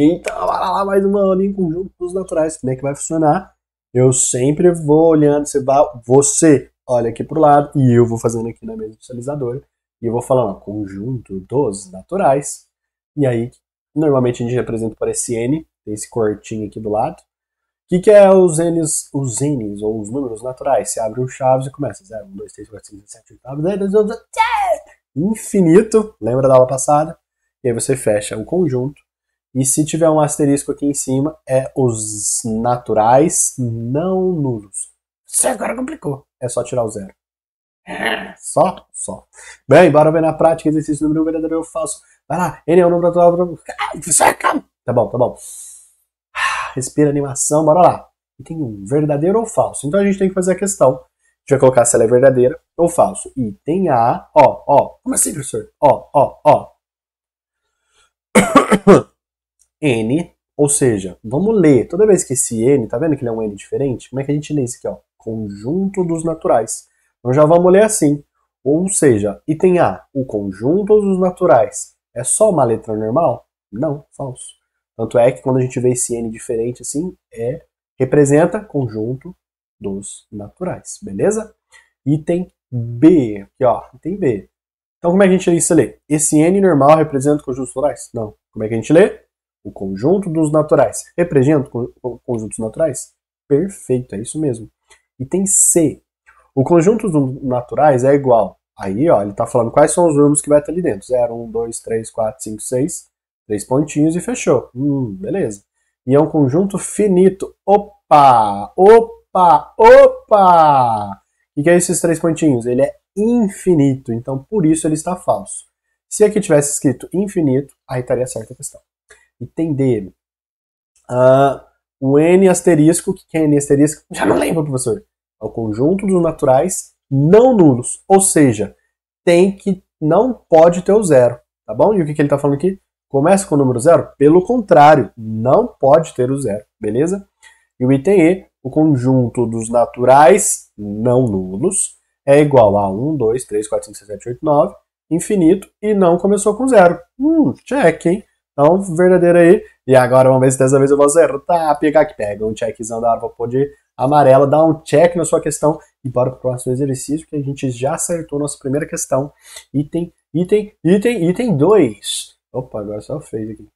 Então, bora lá mais uma aulinha com juros naturais. Como é que vai funcionar? Eu sempre vou olhando, você, olha aqui para o lado e eu vou fazendo aqui na mesma visualizadora. E eu vou falando ó, conjunto dos naturais. E aí, normalmente a gente representa por esse N, tem esse cortinho aqui do lado. O que, que é os N's, os N's, ou os números naturais? Você abre um chaves e começa 0, 1, 2, 3, 4, 5, 6, 7, 8, 9, 10, 11, 12, 12, 12, infinito, lembra da aula passada? E aí você fecha o conjunto e se tiver um asterisco aqui em cima, é os naturais não nulos. Isso agora complicou. É só tirar o zero. É. Só? Só. Bem, bora ver na prática exercício número 1, um, verdadeiro eu faço. Vai lá, N é o número ah, calma. Tá bom, tá bom. Ah, respira animação, bora lá. Item 1, um, verdadeiro ou falso? Então a gente tem que fazer a questão. A gente vai colocar se ela é verdadeira ou falso. Item A, ó, ó. Como assim, professor? Ó, ó, ó. n, ou seja, vamos ler, toda vez que esse n, tá vendo que ele é um n diferente? Como é que a gente lê isso aqui, ó? Conjunto dos naturais. Então já vamos ler assim, ou seja, item A, o conjunto dos naturais é só uma letra normal? Não, falso. Tanto é que quando a gente vê esse n diferente assim, é representa conjunto dos naturais, beleza? Item B, aqui ó, item B. Então como é que a gente lê isso? Lê? Esse n normal representa conjuntos naturais? Não. Como é que a gente lê? O conjunto dos naturais. Representa conjuntos naturais? Perfeito, é isso mesmo. Item C. O conjunto dos naturais é igual. Aí, ó, ele está falando quais são os números que vai estar ali dentro. 0, 1, 2, 3, 4, 5, 6. Três pontinhos e fechou. Hum, beleza. E é um conjunto finito. Opa! Opa! Opa! O que é esses três pontinhos? Ele é infinito, então por isso ele está falso. Se aqui tivesse escrito infinito, aí estaria certa a questão entender. Uh, ah, o N asterisco, que é N asterisco? Já não lembro, professor. É o conjunto dos naturais não nulos. Ou seja, tem que não pode ter o zero, tá bom? E o que, que ele está falando aqui? Começa com o número zero? Pelo contrário, não pode ter o zero, beleza? E o item E, o conjunto dos naturais não nulos, é igual a 1, 2, 3, 4, 5, 6, 7, 8, 9, infinito, e não começou com zero. Hum, check, hein? Então, verdadeiro aí. E agora vamos ver se dessa vez eu vou acertar. Pegar que pega. Um checkzão da árvore de amarela. Dá um check na sua questão. E bora pro próximo exercício, que a gente já acertou nossa primeira questão. Item, item, item, item 2. Opa, agora só fez aqui.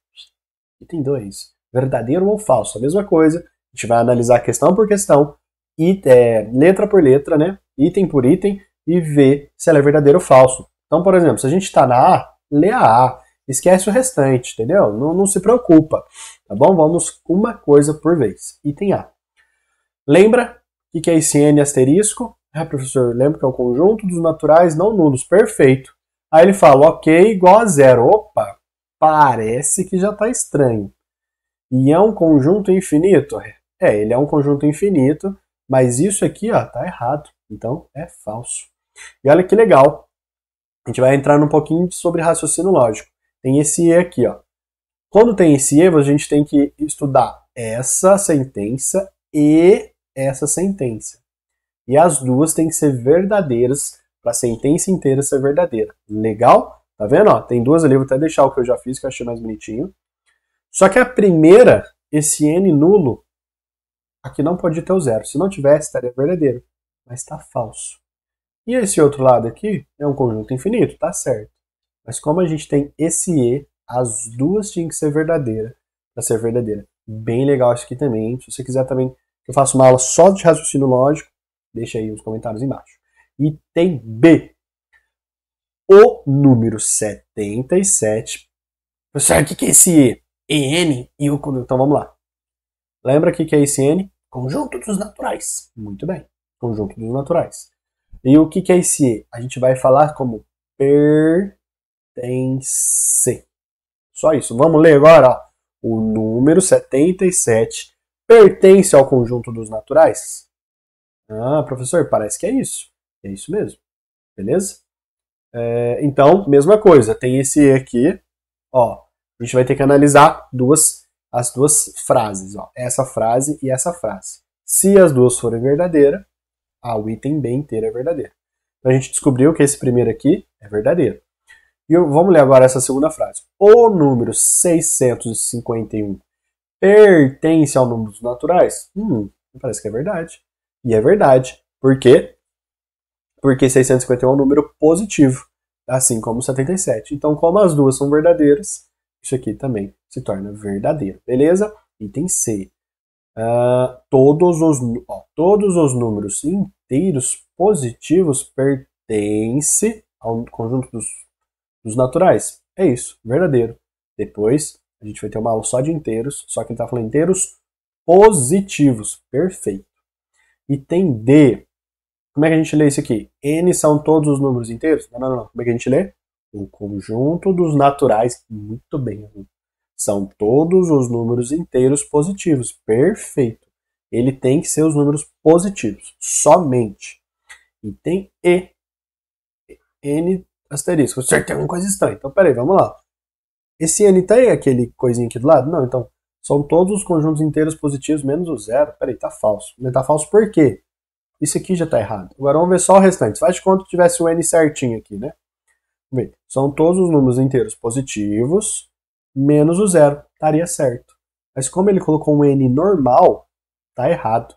Item 2. Verdadeiro ou falso? A mesma coisa. A gente vai analisar questão por questão, it, é, letra por letra, né? Item por item e ver se ela é verdadeiro ou falso. Então, por exemplo, se a gente está na A, lê a A. Esquece o restante, entendeu? Não, não se preocupa, tá bom? Vamos uma coisa por vez. Item A. Lembra o que é N asterisco? Ah, professor, lembra que é o conjunto dos naturais não nulos. Perfeito. Aí ele fala, ok, igual a zero. Opa, parece que já está estranho. E é um conjunto infinito? É, ele é um conjunto infinito, mas isso aqui ó, tá errado. Então é falso. E olha que legal. A gente vai entrar num pouquinho sobre raciocínio lógico. Tem esse E aqui, ó. Quando tem esse E, a gente tem que estudar essa sentença e essa sentença. E as duas têm que ser verdadeiras para a sentença inteira ser verdadeira. Legal? Tá vendo? Ó, tem duas ali, vou até deixar o que eu já fiz, que eu achei mais bonitinho. Só que a primeira, esse N nulo, aqui não pode ter o zero. Se não tivesse, estaria verdadeiro, mas está falso. E esse outro lado aqui é um conjunto infinito, tá certo. Mas como a gente tem esse E, as duas tinham que ser verdadeira para ser verdadeira. Bem legal isso aqui também. Se você quiser também que eu faça uma aula só de raciocínio lógico, deixa aí os comentários embaixo. E tem B. O número 77. Professor, o que, que é esse E? EN e o conjunto. Então vamos lá. Lembra o que, é esse N? Conjunto dos naturais. Muito bem. Conjunto dos naturais. E o que, que é esse E? A gente vai falar como per tem C. Só isso. Vamos ler agora. Ó. O número 77 pertence ao conjunto dos naturais? Ah, professor, parece que é isso. É isso mesmo. Beleza? É, então, mesma coisa. Tem esse E aqui. Ó, a gente vai ter que analisar duas, as duas frases. Ó, essa frase e essa frase. Se as duas forem verdadeiras, ah, o item B inteiro é verdadeiro. Então a gente descobriu que esse primeiro aqui é verdadeiro. E vamos ler agora essa segunda frase. O número 651 pertence ao número dos naturais? Hum, parece que é verdade. E é verdade. Por quê? Porque 651 é um número positivo, assim como 77. Então, como as duas são verdadeiras, isso aqui também se torna verdadeiro. Beleza? Item C. Uh, todos, os, ó, todos os números inteiros positivos pertencem ao conjunto dos dos naturais. É isso, verdadeiro. Depois, a gente vai ter uma aula só de inteiros, só que ele está falando inteiros positivos. Perfeito. E tem D. Como é que a gente lê isso aqui? N são todos os números inteiros? Não, não, não. Como é que a gente lê? O conjunto dos naturais. Muito bem. São todos os números inteiros positivos. Perfeito. Ele tem que ser os números positivos. Somente. E tem E. N asterisco, certo, tem alguma coisa estranha. Então, peraí, vamos lá. Esse N tem aquele coisinho aqui do lado? Não, então, são todos os conjuntos inteiros positivos menos o zero. Peraí, tá falso. Mas tá falso por quê? Isso aqui já tá errado. Agora vamos ver só o restante. Faz de conta que tivesse o N certinho aqui, né? Bem, são todos os números inteiros positivos menos o zero. Estaria certo. Mas como ele colocou um N normal, tá errado.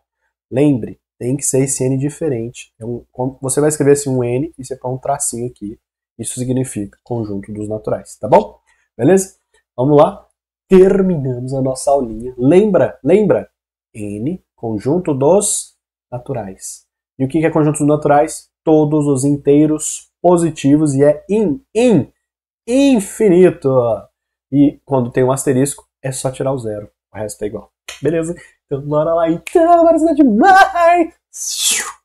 Lembre, tem que ser esse N diferente. Então, você vai escrever assim um N e você põe um tracinho aqui isso significa conjunto dos naturais, tá bom? Beleza? Vamos lá. Terminamos a nossa aulinha. Lembra, lembra? N, conjunto dos naturais. E o que é conjunto dos naturais? Todos os inteiros positivos e é in, in, infinito. E quando tem um asterisco, é só tirar o zero. O resto é igual. Beleza? Então bora lá então, bora é demais!